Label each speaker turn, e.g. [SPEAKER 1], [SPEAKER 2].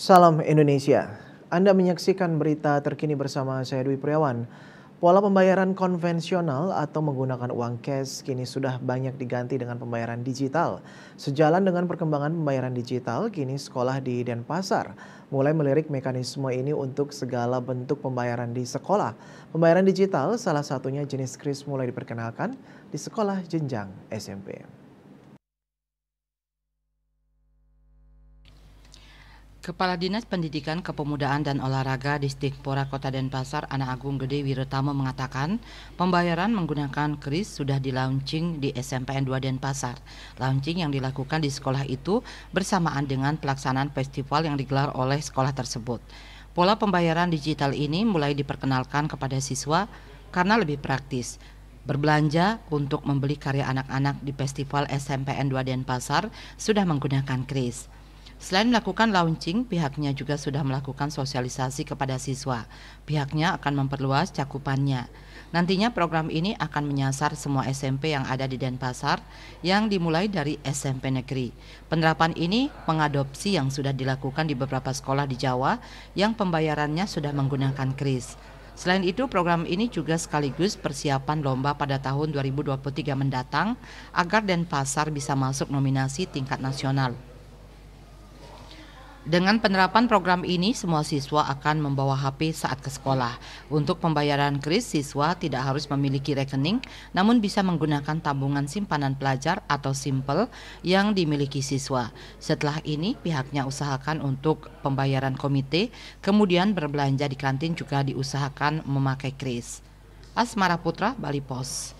[SPEAKER 1] Salam Indonesia. Anda menyaksikan berita terkini bersama saya Dwi Priawan. Pola pembayaran konvensional atau menggunakan uang cash kini sudah banyak diganti dengan pembayaran digital. Sejalan dengan perkembangan pembayaran digital, kini sekolah di Denpasar mulai melirik mekanisme ini untuk segala bentuk pembayaran di sekolah. Pembayaran digital salah satunya jenis kris mulai diperkenalkan di sekolah jenjang SMP.
[SPEAKER 2] Kepala Dinas Pendidikan Kepemudaan dan Olahraga Disdikpora Kota Denpasar Anak Agung Gede Wiretama mengatakan pembayaran menggunakan kris sudah dilaunching di SMPN 2 Denpasar. Launching yang dilakukan di sekolah itu bersamaan dengan pelaksanaan festival yang digelar oleh sekolah tersebut. Pola pembayaran digital ini mulai diperkenalkan kepada siswa karena lebih praktis, Berbelanja untuk membeli karya anak-anak di Festival SMPN 2 Denpasar sudah menggunakan kris. Selain melakukan launching, pihaknya juga sudah melakukan sosialisasi kepada siswa. Pihaknya akan memperluas cakupannya. Nantinya program ini akan menyasar semua SMP yang ada di Denpasar yang dimulai dari SMP negeri. Penerapan ini mengadopsi yang sudah dilakukan di beberapa sekolah di Jawa yang pembayarannya sudah menggunakan kris. Selain itu, program ini juga sekaligus persiapan lomba pada tahun 2023 mendatang agar Denpasar bisa masuk nominasi tingkat nasional. Dengan penerapan program ini, semua siswa akan membawa HP saat ke sekolah. Untuk pembayaran kris, siswa tidak harus memiliki rekening, namun bisa menggunakan tabungan simpanan pelajar atau simple yang dimiliki siswa. Setelah ini, pihaknya usahakan untuk pembayaran komite, kemudian berbelanja
[SPEAKER 1] di kantin juga diusahakan memakai kris. Asmara Putra, Bali Pos.